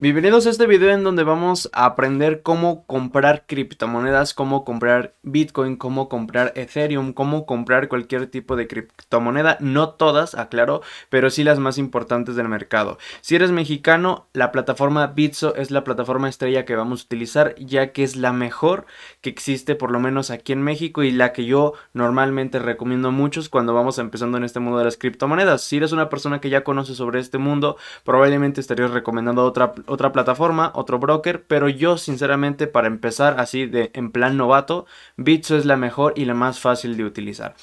Bienvenidos a este video en donde vamos a aprender cómo comprar criptomonedas, cómo comprar Bitcoin, cómo comprar Ethereum, cómo comprar cualquier tipo de criptomoneda, no todas, aclaro, pero sí las más importantes del mercado. Si eres mexicano, la plataforma Bitso es la plataforma estrella que vamos a utilizar ya que es la mejor que existe por lo menos aquí en México y la que yo normalmente recomiendo muchos cuando vamos empezando en este mundo de las criptomonedas. Si eres una persona que ya conoce sobre este mundo, probablemente estarías recomendando otra otra plataforma, otro broker, pero yo sinceramente para empezar así de en plan novato, Bitso es la mejor y la más fácil de utilizar.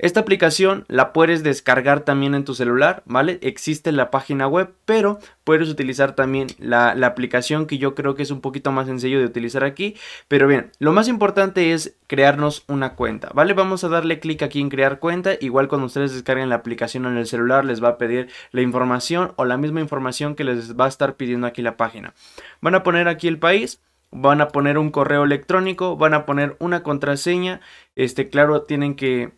Esta aplicación la puedes descargar también en tu celular, ¿vale? Existe la página web, pero puedes utilizar también la, la, aplicación que yo creo que es un poquito más sencillo de utilizar aquí. Pero bien, lo más importante es crearnos una cuenta, ¿vale? Vamos a darle clic aquí en crear cuenta. Igual cuando ustedes descarguen la aplicación en el celular les va a pedir la información o la misma información que les va a estar pidiendo aquí la página. Van a poner aquí el país van a poner un correo electrónico, van a poner una contraseña, este claro tienen que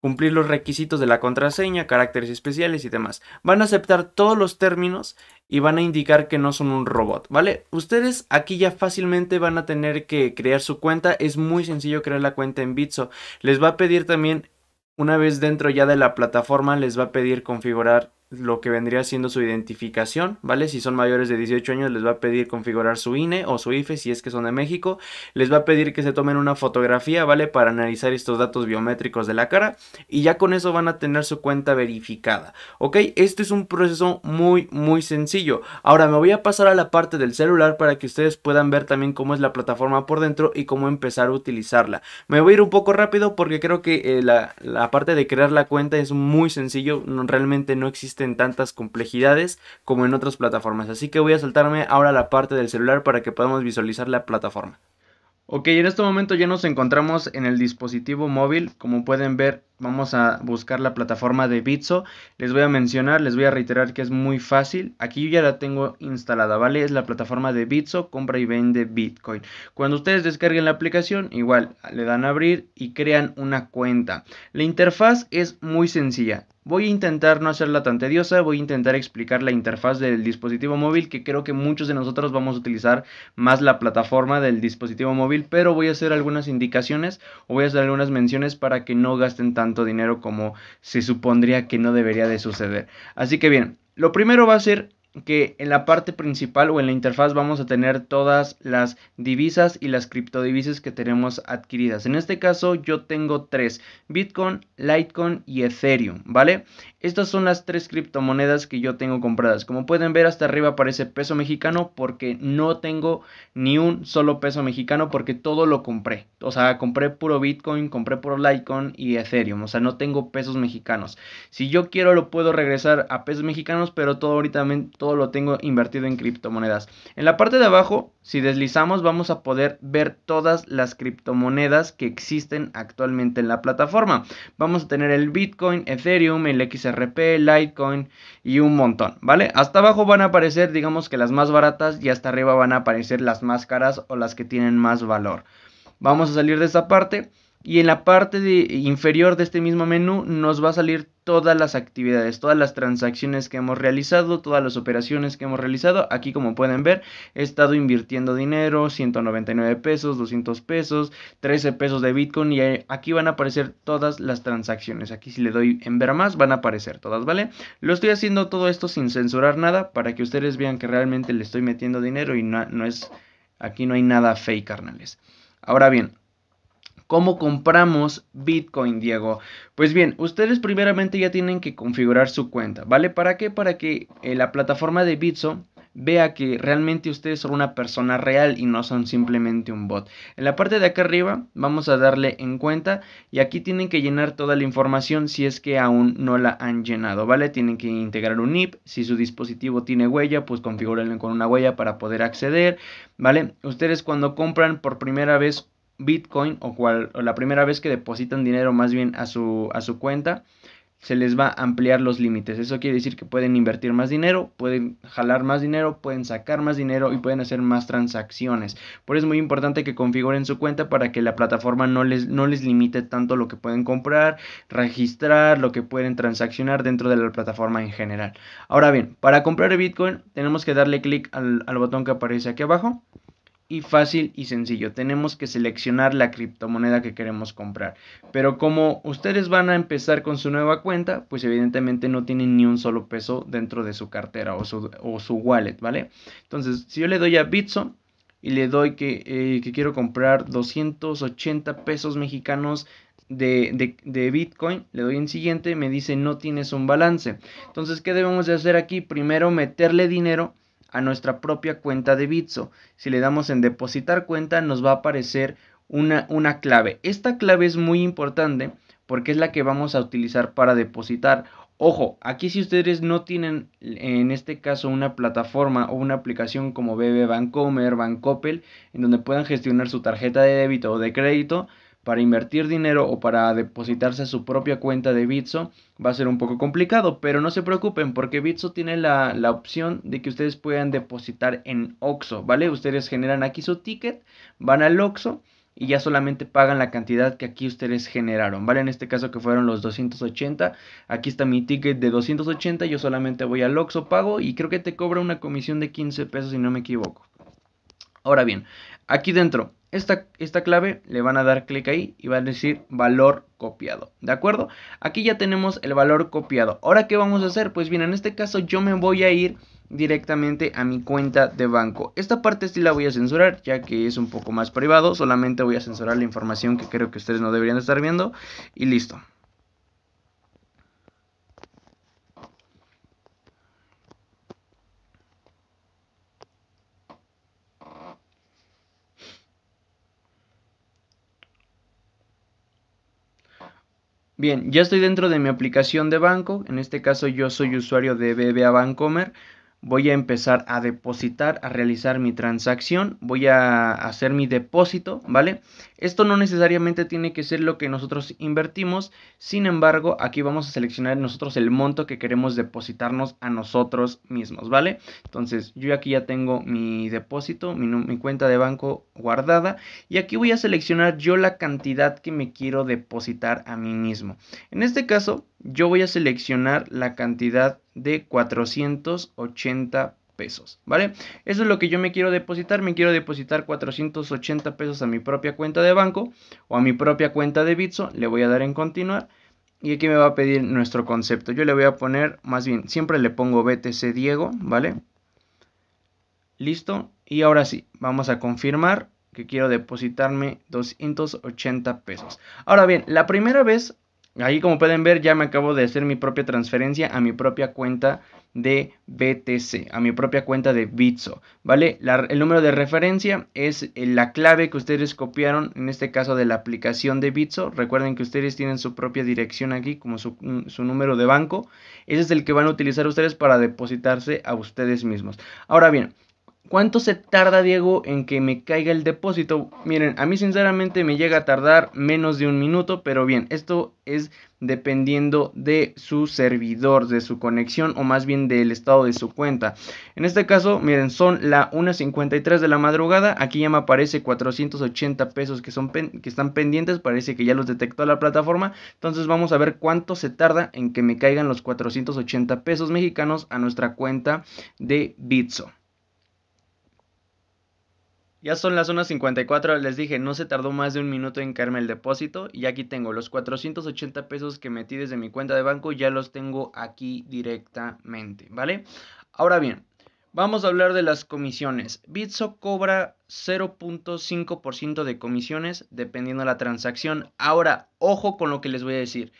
cumplir los requisitos de la contraseña, caracteres especiales y demás. Van a aceptar todos los términos y van a indicar que no son un robot, ¿vale? Ustedes aquí ya fácilmente van a tener que crear su cuenta, es muy sencillo crear la cuenta en Bitso. Les va a pedir también, una vez dentro ya de la plataforma, les va a pedir configurar lo que vendría siendo su identificación, ¿vale? Si son mayores de 18 años les va a pedir configurar su INE o su IFE si es que son de México, les va a pedir que se tomen una fotografía, ¿vale? Para analizar estos datos biométricos de la cara y ya con eso van a tener su cuenta verificada, ¿ok? Este es un proceso muy, muy sencillo. Ahora me voy a pasar a la parte del celular para que ustedes puedan ver también cómo es la plataforma por dentro y cómo empezar a utilizarla. Me voy a ir un poco rápido porque creo que eh, la, parte de crear la cuenta es muy sencillo, realmente no existe en tantas complejidades como en otras plataformas. Así que voy a saltarme ahora la parte del celular para que podamos visualizar la plataforma. Ok, en este momento ya nos encontramos en el dispositivo móvil. Como pueden ver, vamos a buscar la plataforma de Bitso. Les voy a mencionar, les voy a reiterar que es muy fácil. Aquí ya la tengo instalada, ¿vale? Es la plataforma de Bitso, compra y vende Bitcoin. Cuando ustedes descarguen la aplicación, igual le dan a abrir y crean una cuenta. La interfaz es muy sencilla. Voy a intentar no hacerla tan tediosa, voy a intentar explicar la interfaz del dispositivo móvil, que creo que muchos de nosotros vamos a utilizar más la plataforma del dispositivo móvil, pero voy a hacer algunas indicaciones o voy a hacer algunas menciones para que no gasten tanto dinero como se supondría que no debería de suceder. Así que bien, lo primero va a ser que en la parte principal o en la interfaz vamos a tener todas las divisas y las criptodivisas que tenemos adquiridas. En este caso yo tengo tres, Bitcoin, Litecoin y Ethereum, ¿vale? Estas son las tres criptomonedas que yo tengo compradas. Como pueden ver hasta arriba aparece peso mexicano porque no tengo ni un solo peso mexicano porque todo lo compré. O sea, compré puro Bitcoin, compré puro Litecoin y Ethereum. O sea, no tengo pesos mexicanos. Si yo quiero lo puedo regresar a pesos mexicanos, pero todo ahorita todo lo tengo invertido en criptomonedas. En la parte de abajo, si deslizamos, vamos a poder ver todas las criptomonedas que existen actualmente en la plataforma. Vamos a tener el Bitcoin, Ethereum, el XR RP, Litecoin y un montón, ¿vale? Hasta abajo van a aparecer, digamos que las más baratas y hasta arriba van a aparecer las más caras o las que tienen más valor. Vamos a salir de esta parte. Y en la parte de, inferior de este mismo menú nos va a salir todas las actividades, todas las transacciones que hemos realizado, todas las operaciones que hemos realizado. Aquí como pueden ver he estado invirtiendo dinero, 199 pesos, 200 pesos, 13 pesos de Bitcoin y aquí van a aparecer todas las transacciones. Aquí si le doy en ver más van a aparecer todas, ¿vale? Lo estoy haciendo todo esto sin censurar nada para que ustedes vean que realmente le estoy metiendo dinero y no, no es, aquí no hay nada fake, carnales. Ahora bien, ¿Cómo compramos Bitcoin, Diego? Pues bien, ustedes primeramente ya tienen que configurar su cuenta, ¿vale? ¿Para qué? Para que eh, la plataforma de Bitso vea que realmente ustedes son una persona real y no son simplemente un bot. En la parte de acá arriba vamos a darle en cuenta y aquí tienen que llenar toda la información si es que aún no la han llenado, ¿vale? Tienen que integrar un IP, si su dispositivo tiene huella, pues configúrenlo con una huella para poder acceder, ¿vale? Ustedes cuando compran por primera vez Bitcoin o, cual, la primera vez que depositan dinero más bien a su, a su cuenta, se les va a ampliar los límites. Eso quiere decir que pueden invertir más dinero, pueden jalar más dinero, pueden sacar más dinero y pueden hacer más transacciones. Por eso es muy importante que configuren su cuenta para que la plataforma no les, no les limite tanto lo que pueden comprar, registrar, lo que pueden transaccionar dentro de la plataforma en general. Ahora bien, para comprar Bitcoin tenemos que darle clic al botón que aparece aquí abajo y fácil y sencillo. Tenemos que seleccionar la criptomoneda que queremos comprar. Pero como ustedes van a empezar con su nueva cuenta, pues evidentemente no tienen ni un solo peso dentro de su cartera o su, wallet, ¿vale? Entonces, si yo le doy a Bitso y le doy que, eh, quiero comprar 280 pesos mexicanos de, de, Bitcoin, le doy en siguiente, me dice no tienes un balance. Entonces, ¿qué debemos de hacer aquí? Primero meterle dinero a nuestra propia cuenta de Bitso. Si le damos en depositar cuenta nos va a aparecer una, una clave. Esta clave es muy importante porque es la que vamos a utilizar para depositar. Ojo, aquí si ustedes no tienen en este caso una plataforma o una aplicación como BB Bancomer, Bancoppel, en donde puedan gestionar su tarjeta de débito o de crédito, para invertir dinero o para depositarse a su propia cuenta de Bitso va a ser un poco complicado, pero no se preocupen porque Bitso tiene la, opción de que ustedes puedan depositar en OXO, ¿vale? Ustedes generan aquí su ticket, van al OXO y ya solamente pagan la cantidad que aquí ustedes generaron, ¿vale? En este caso que fueron los 280, aquí está mi ticket de 280, yo solamente voy al Oxo, pago y creo que te cobra una comisión de 15 pesos si no me equivoco. Ahora bien, aquí dentro esta, clave le van a dar clic ahí y va a decir valor copiado, ¿de acuerdo? Aquí ya tenemos el valor copiado. Ahora, ¿qué vamos a hacer? Pues bien, en este caso yo me voy a ir directamente a mi cuenta de banco. Esta parte sí la voy a censurar ya que es un poco más privado, solamente voy a censurar la información que creo que ustedes no deberían estar viendo y listo. Bien, ya estoy dentro de mi aplicación de banco, en este caso yo soy usuario de BBA Bancomer, voy a empezar a depositar, a realizar mi transacción, voy a hacer mi depósito, ¿vale? Esto no necesariamente tiene que ser lo que nosotros invertimos, sin embargo, aquí vamos a seleccionar nosotros el monto que queremos depositarnos a nosotros mismos, ¿vale? Entonces, yo aquí ya tengo mi depósito, mi, cuenta de banco guardada y aquí voy a seleccionar yo la cantidad que me quiero depositar a mí mismo. En este caso, yo voy a seleccionar la cantidad de 480 pesos, ¿vale? Eso es lo que yo me quiero depositar, me quiero depositar 480 pesos a mi propia cuenta de banco o a mi propia cuenta de Bitso, le voy a dar en continuar y aquí me va a pedir nuestro concepto, yo le voy a poner, más bien, siempre le pongo BTC Diego, ¿vale? Listo, y ahora sí, vamos a confirmar que quiero depositarme 280 pesos. Ahora bien, la primera vez Ahí como pueden ver ya me acabo de hacer mi propia transferencia a mi propia cuenta de BTC, a mi propia cuenta de Bitso, ¿vale? el número de referencia es eh, la clave que ustedes copiaron, en este caso de la aplicación de Bitso. Recuerden que ustedes tienen su propia dirección aquí, como su, mm, su número de banco. Ese es el que van a utilizar ustedes para depositarse a ustedes mismos. Ahora bien, ¿Cuánto se tarda, Diego, en que me caiga el depósito? Miren, a mí sinceramente me llega a tardar menos de un minuto, pero bien, esto es dependiendo de su servidor, de su conexión o más bien del estado de su cuenta. En este caso, miren, son la 1.53 de la madrugada, aquí ya me aparece 480 pesos que, son que están pendientes, parece que ya los detectó la plataforma, entonces vamos a ver cuánto se tarda en que me caigan los 480 pesos mexicanos a nuestra cuenta de Bitso. Ya son las 1.54, les dije, no se tardó más de un minuto en caerme el depósito y aquí tengo los 480 pesos que metí desde mi cuenta de banco, ya los tengo aquí directamente, ¿vale? Ahora bien, vamos a hablar de las comisiones. Bitso cobra 0.5% de comisiones dependiendo de la transacción. Ahora, ojo con lo que les voy a decir.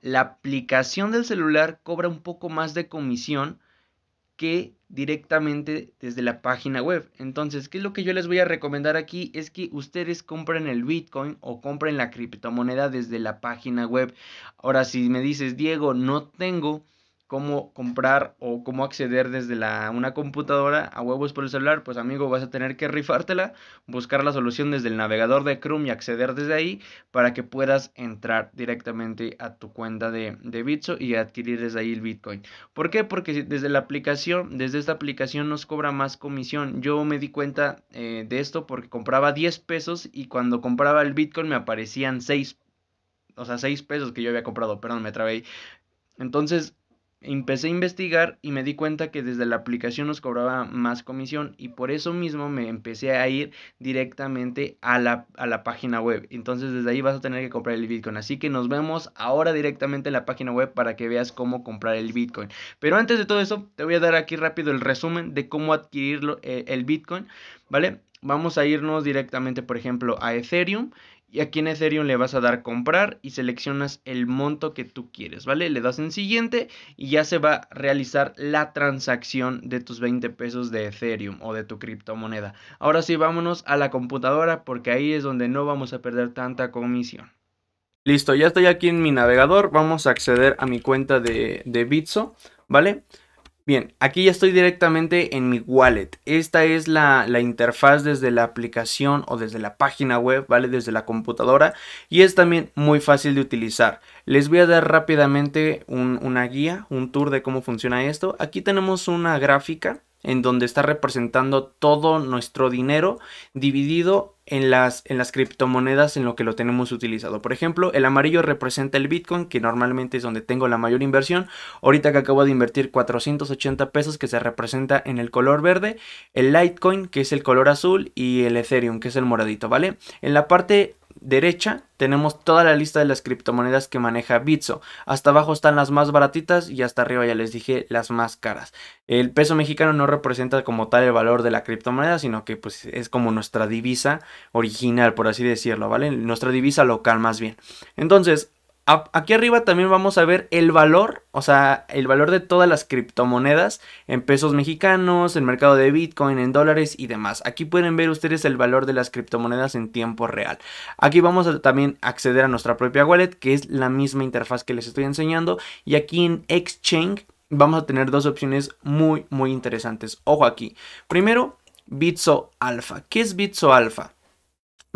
La aplicación del celular cobra un poco más de comisión que directamente desde la página web. Entonces, ¿qué es lo que yo les voy a recomendar aquí? Es que ustedes compren el Bitcoin o compren la criptomoneda desde la página web. Ahora, si me dices, Diego, no tengo, cómo comprar o cómo acceder desde la, una computadora a huevos por el celular, pues amigo, vas a tener que rifártela, buscar la solución desde el navegador de Chrome y acceder desde ahí para que puedas entrar directamente a tu cuenta de, de Bitso y adquirir desde ahí el Bitcoin. ¿Por qué? Porque desde la aplicación, desde esta aplicación nos cobra más comisión. Yo me di cuenta eh, de esto porque compraba 10 pesos y cuando compraba el Bitcoin me aparecían 6, o sea, 6 pesos que yo había comprado, perdón, me trabé. Entonces, Empecé a investigar y me di cuenta que desde la aplicación nos cobraba más comisión y por eso mismo me empecé a ir directamente a la, página web. Entonces desde ahí vas a tener que comprar el Bitcoin. Así que nos vemos ahora directamente en la página web para que veas cómo comprar el Bitcoin. Pero antes de todo eso, te voy a dar aquí rápido el resumen de cómo adquirir eh, el Bitcoin. ¿Vale? Vamos a irnos directamente, por ejemplo, a Ethereum y aquí en Ethereum le vas a dar comprar y seleccionas el monto que tú quieres, ¿vale? Le das en siguiente y ya se va a realizar la transacción de tus 20 pesos de Ethereum o de tu criptomoneda. Ahora sí, vámonos a la computadora porque ahí es donde no vamos a perder tanta comisión. Listo, ya estoy aquí en mi navegador, vamos a acceder a mi cuenta de, de Bitso, ¿vale? vale Bien, aquí ya estoy directamente en mi wallet. Esta es la, interfaz desde la aplicación o desde la página web, ¿vale? Desde la computadora. Y es también muy fácil de utilizar. Les voy a dar rápidamente una guía, un tour de cómo funciona esto. Aquí tenemos una gráfica en donde está representando todo nuestro dinero dividido en las, en las criptomonedas en lo que lo tenemos utilizado. Por ejemplo, el amarillo representa el Bitcoin, que normalmente es donde tengo la mayor inversión. Ahorita que acabo de invertir 480 pesos, que se representa en el color verde. El Litecoin, que es el color azul. Y el Ethereum, que es el moradito, ¿vale? En la parte derecha tenemos toda la lista de las criptomonedas que maneja Bitso. Hasta abajo están las más baratitas y hasta arriba ya les dije las más caras. El peso mexicano no representa como tal el valor de la criptomoneda, sino que pues es como nuestra divisa original, por así decirlo, ¿vale? Nuestra divisa local más bien. Entonces, Aquí arriba también vamos a ver el valor, o sea, el valor de todas las criptomonedas en pesos mexicanos, el mercado de Bitcoin, en dólares y demás. Aquí pueden ver ustedes el valor de las criptomonedas en tiempo real. Aquí vamos a también acceder a nuestra propia wallet, que es la misma interfaz que les estoy enseñando. Y aquí en Exchange vamos a tener dos opciones muy, muy interesantes. Ojo aquí. Primero, Bitso Alpha. ¿Qué es Bitso Alpha?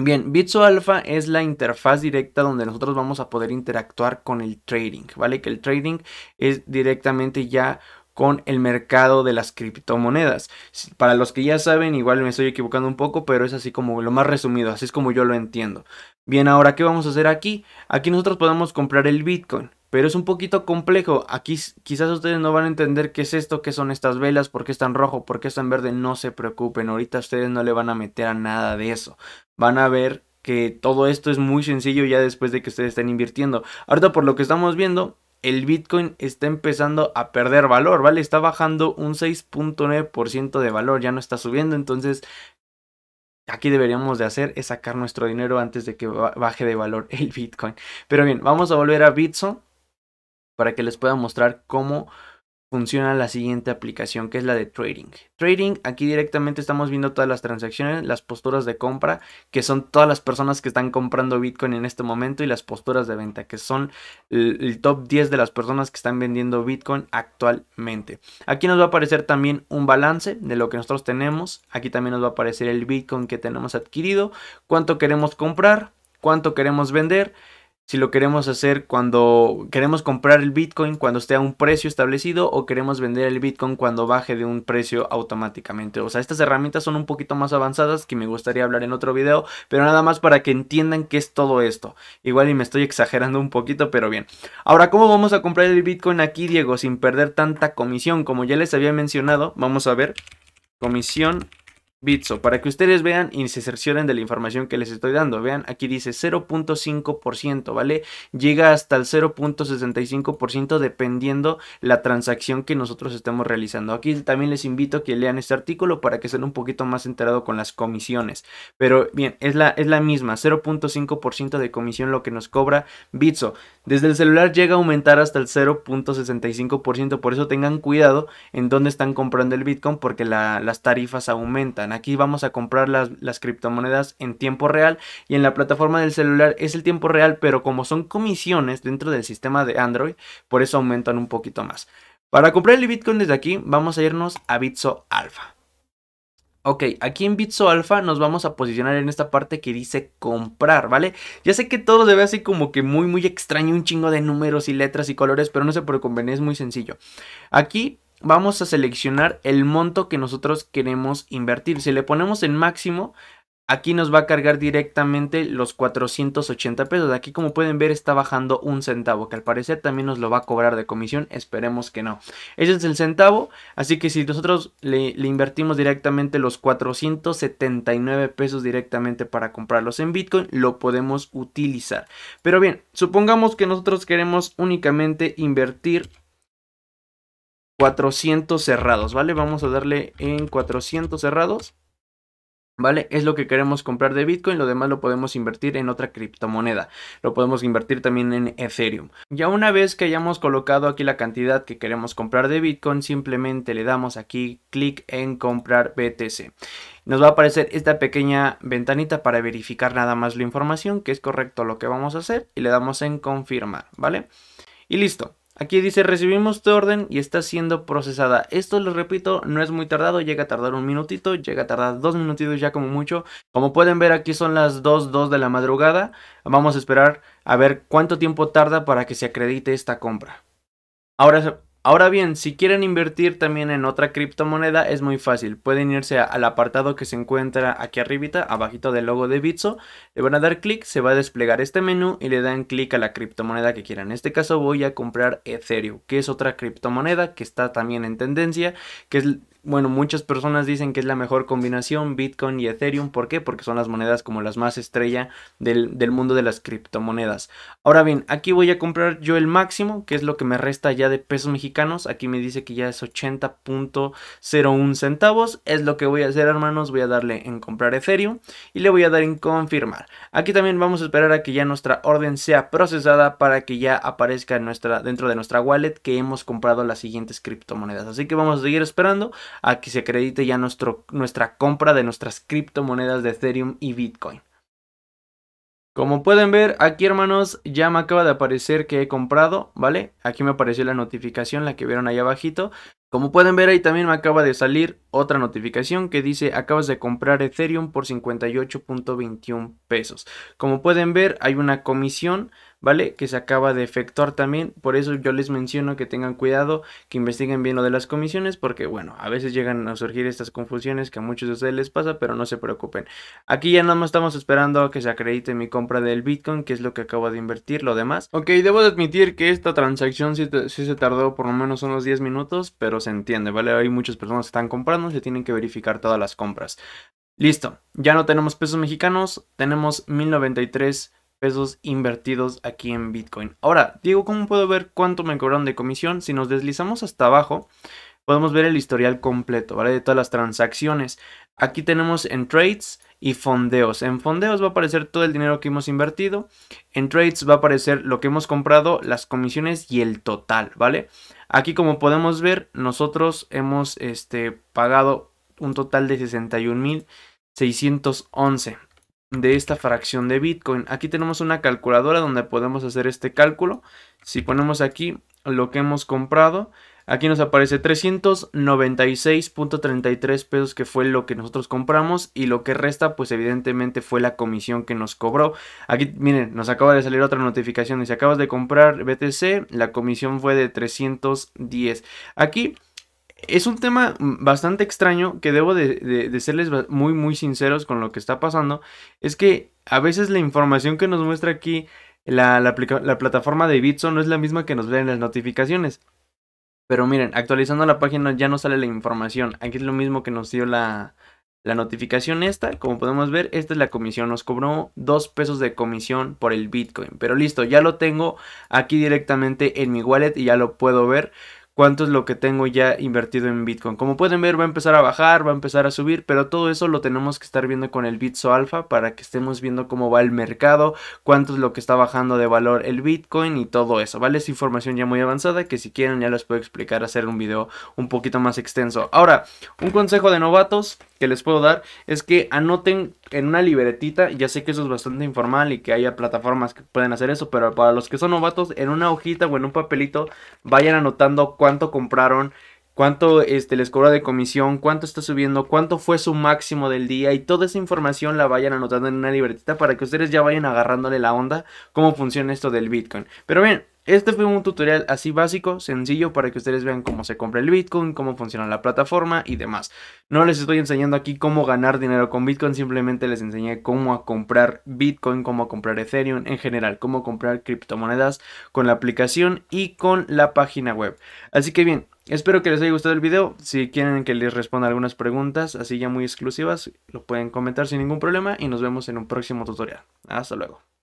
Bien, Bitso Alpha es la interfaz directa donde nosotros vamos a poder interactuar con el trading, ¿vale? Que el trading es directamente ya con el mercado de las criptomonedas. Para los que ya saben, igual me estoy equivocando un poco, pero es así como lo más resumido, así es como yo lo entiendo. Bien, ahora, ¿qué vamos a hacer aquí? Aquí nosotros podemos comprar el Bitcoin pero es un poquito complejo. Aquí quizás ustedes no van a entender qué es esto, qué son estas velas, por qué están rojo, por qué están verde. No se preocupen, ahorita ustedes no le van a meter a nada de eso. Van a ver que todo esto es muy sencillo ya después de que ustedes estén invirtiendo. Ahorita por lo que estamos viendo, el Bitcoin está empezando a perder valor, ¿vale? Está bajando un 6.9% de valor, ya no está subiendo, entonces aquí deberíamos de hacer es sacar nuestro dinero antes de que baje de valor el Bitcoin. Pero bien, vamos a volver a Bitso para que les pueda mostrar cómo funciona la siguiente aplicación que es la de trading. Trading, aquí directamente estamos viendo todas las transacciones, las posturas de compra, que son todas las personas que están comprando Bitcoin en este momento y las posturas de venta, que son el, top 10 de las personas que están vendiendo Bitcoin actualmente. Aquí nos va a aparecer también un balance de lo que nosotros tenemos. Aquí también nos va a aparecer el Bitcoin que tenemos adquirido, cuánto queremos comprar, cuánto queremos vender si lo queremos hacer cuando queremos comprar el Bitcoin cuando esté a un precio establecido o queremos vender el Bitcoin cuando baje de un precio automáticamente. O sea, estas herramientas son un poquito más avanzadas que me gustaría hablar en otro video, pero nada más para que entiendan qué es todo esto. Igual y me estoy exagerando un poquito, pero bien. Ahora, ¿cómo vamos a comprar el Bitcoin aquí, Diego, sin perder tanta comisión? Como ya les había mencionado, vamos a ver. Comisión Bitso, para que ustedes vean y se cercioren de la información que les estoy dando. Vean, aquí dice 0.5%, ¿vale? Llega hasta el 0.65% dependiendo la transacción que nosotros estemos realizando. Aquí también les invito a que lean este artículo para que sean un poquito más enterados con las comisiones. Pero bien, es la, es la misma, 0.5% de comisión lo que nos cobra Bitso. Desde el celular llega a aumentar hasta el 0.65%, por eso tengan cuidado en dónde están comprando el Bitcoin porque las tarifas aumentan. Aquí vamos a comprar las, las criptomonedas en tiempo real y en la plataforma del celular es el tiempo real, pero como son comisiones dentro del sistema de Android, por eso aumentan un poquito más. Para comprar el Bitcoin desde aquí, vamos a irnos a Bitso Alpha. Ok, aquí en Bitso Alpha nos vamos a posicionar en esta parte que dice comprar, ¿vale? Ya sé que todo se ve así como que muy, muy extraño, un chingo de números y letras y colores, pero no sé se preocupen, es muy sencillo. Aquí vamos a seleccionar el monto que nosotros queremos invertir. Si le ponemos en máximo, Aquí nos va a cargar directamente los 480 pesos. Aquí como pueden ver está bajando un centavo, que al parecer también nos lo va a cobrar de comisión. Esperemos que no. Ese es el centavo, así que si nosotros le, invertimos directamente los 479 pesos directamente para comprarlos en Bitcoin, lo podemos utilizar. Pero bien, supongamos que nosotros queremos únicamente invertir 400 cerrados, ¿vale? Vamos a darle en 400 cerrados. ¿Vale? Es lo que queremos comprar de Bitcoin, lo demás lo podemos invertir en otra criptomoneda, lo podemos invertir también en Ethereum. Ya una vez que hayamos colocado aquí la cantidad que queremos comprar de Bitcoin, simplemente le damos aquí clic en comprar BTC. Nos va a aparecer esta pequeña ventanita para verificar nada más la información, que es correcto lo que vamos a hacer, y le damos en confirmar, ¿vale? Y listo. Aquí dice recibimos tu orden y está siendo procesada. Esto les repito, no es muy tardado, llega a tardar un minutito, llega a tardar dos minutitos ya como mucho. Como pueden ver aquí son las 2, de la madrugada. Vamos a esperar a ver cuánto tiempo tarda para que se acredite esta compra. Ahora Ahora bien, si quieren invertir también en otra criptomoneda es muy fácil. Pueden irse al apartado que se encuentra aquí arribita, abajito del logo de Bitso. Le van a dar clic, se va a desplegar este menú y le dan clic a la criptomoneda que quieran. En este caso voy a comprar Ethereum, que es otra criptomoneda que está también en tendencia, que es bueno, muchas personas dicen que es la mejor combinación Bitcoin y Ethereum. ¿Por qué? Porque son las monedas como las más estrella del, mundo de las criptomonedas. Ahora bien, aquí voy a comprar yo el máximo, que es lo que me resta ya de pesos mexicanos. Aquí me dice que ya es 80.01 centavos. Es lo que voy a hacer, hermanos. Voy a darle en comprar Ethereum y le voy a dar en confirmar. Aquí también vamos a esperar a que ya nuestra orden sea procesada para que ya aparezca nuestra, dentro de nuestra wallet que hemos comprado las siguientes criptomonedas. Así que vamos a seguir esperando a que se acredite ya nuestro, nuestra compra de nuestras criptomonedas de Ethereum y Bitcoin. Como pueden ver aquí hermanos, ya me acaba de aparecer que he comprado, ¿vale? Aquí me apareció la notificación, la que vieron ahí abajito. Como pueden ver ahí también me acaba de salir otra notificación que dice acabas de comprar Ethereum por 58.21 pesos. Como pueden ver hay una comisión ¿vale? Que se acaba de efectuar también. Por eso yo les menciono que tengan cuidado, que investiguen bien lo de las comisiones, porque bueno, a veces llegan a surgir estas confusiones que a muchos de ustedes les pasa, pero no se preocupen. Aquí ya nada más estamos esperando a que se acredite mi compra del Bitcoin, que es lo que acabo de invertir, lo demás. Ok, debo admitir que esta transacción sí, se tardó por lo menos unos 10 minutos, pero se entiende, ¿vale? Hay muchas personas que están comprando, se tienen que verificar todas las compras. Listo, ya no tenemos pesos mexicanos, tenemos 1093 pesos invertidos aquí en Bitcoin. Ahora, Diego, ¿cómo puedo ver cuánto me cobraron de comisión? Si nos deslizamos hasta abajo, podemos ver el historial completo, ¿vale? De todas las transacciones. Aquí tenemos en trades y fondeos. En fondeos va a aparecer todo el dinero que hemos invertido. En trades va a aparecer lo que hemos comprado, las comisiones y el total, ¿vale? Aquí como podemos ver, nosotros hemos este, pagado un total de 61.611 de esta fracción de Bitcoin. Aquí tenemos una calculadora donde podemos hacer este cálculo. Si ponemos aquí lo que hemos comprado, aquí nos aparece 396.33 pesos que fue lo que nosotros compramos y lo que resta pues evidentemente fue la comisión que nos cobró. Aquí miren, nos acaba de salir otra notificación, si acabas de comprar BTC, la comisión fue de 310. Aquí es un tema mm, bastante extraño que debo de, serles muy, muy sinceros con lo que está pasando. Es que a veces la información que nos muestra aquí la, plataforma de Bitso no es la misma que nos en las notificaciones. Pero miren, actualizando la página ya no sale la información. Aquí es lo mismo que nos dio la, la notificación esta, como podemos ver, esta es la comisión. Nos cobró 2 pesos de comisión por el Bitcoin. Pero listo, ya lo tengo aquí directamente en mi wallet y ya lo puedo ver cuánto es lo que tengo ya invertido en Bitcoin. Como pueden ver, va a empezar a bajar, va a empezar a subir, pero todo eso lo tenemos que estar viendo con el Bitso Alpha para que estemos viendo cómo va el mercado, cuánto es lo que está bajando de valor el Bitcoin y todo eso, ¿vale? Es información ya muy avanzada que si quieren ya les puedo explicar, hacer un video un poquito más extenso. Ahora, un consejo de novatos que les puedo dar es que anoten en una libretita, ya sé que eso es bastante informal y que haya plataformas que pueden hacer eso, pero para los que son novatos, en una hojita o en un papelito, vayan anotando cuánto cuánto compraron, cuánto este, les cobra de comisión, cuánto está subiendo, cuánto fue su máximo del día y toda esa información la vayan anotando en una libretita para que ustedes ya vayan agarrándole la onda cómo funciona esto del Bitcoin. Pero bien, este fue un tutorial así básico, sencillo, para que ustedes vean cómo se compra el Bitcoin, cómo funciona la plataforma y demás. No les estoy enseñando aquí cómo ganar dinero con Bitcoin, simplemente les enseñé cómo a comprar Bitcoin, cómo comprar Ethereum en general, cómo comprar criptomonedas con la aplicación y con la página web. Así que bien, Espero que les haya gustado el video. Si quieren que les responda algunas preguntas, así ya muy exclusivas, lo pueden comentar sin ningún problema y nos vemos en un próximo tutorial. Hasta luego.